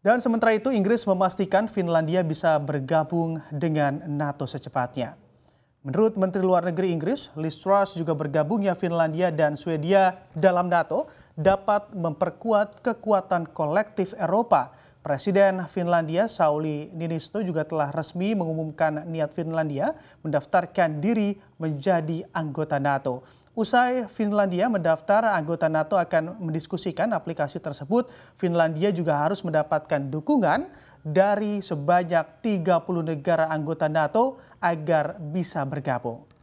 Dan sementara itu Inggris memastikan Finlandia bisa bergabung dengan NATO secepatnya. Menurut Menteri Luar Negeri Inggris, Liz Truss juga bergabungnya Finlandia dan Swedia dalam NATO dapat memperkuat kekuatan kolektif Eropa. Presiden Finlandia Sauli Niinisto juga telah resmi mengumumkan niat Finlandia mendaftarkan diri menjadi anggota NATO. Usai Finlandia mendaftar, anggota NATO akan mendiskusikan aplikasi tersebut. Finlandia juga harus mendapatkan dukungan dari sebanyak 30 negara anggota NATO agar bisa bergabung.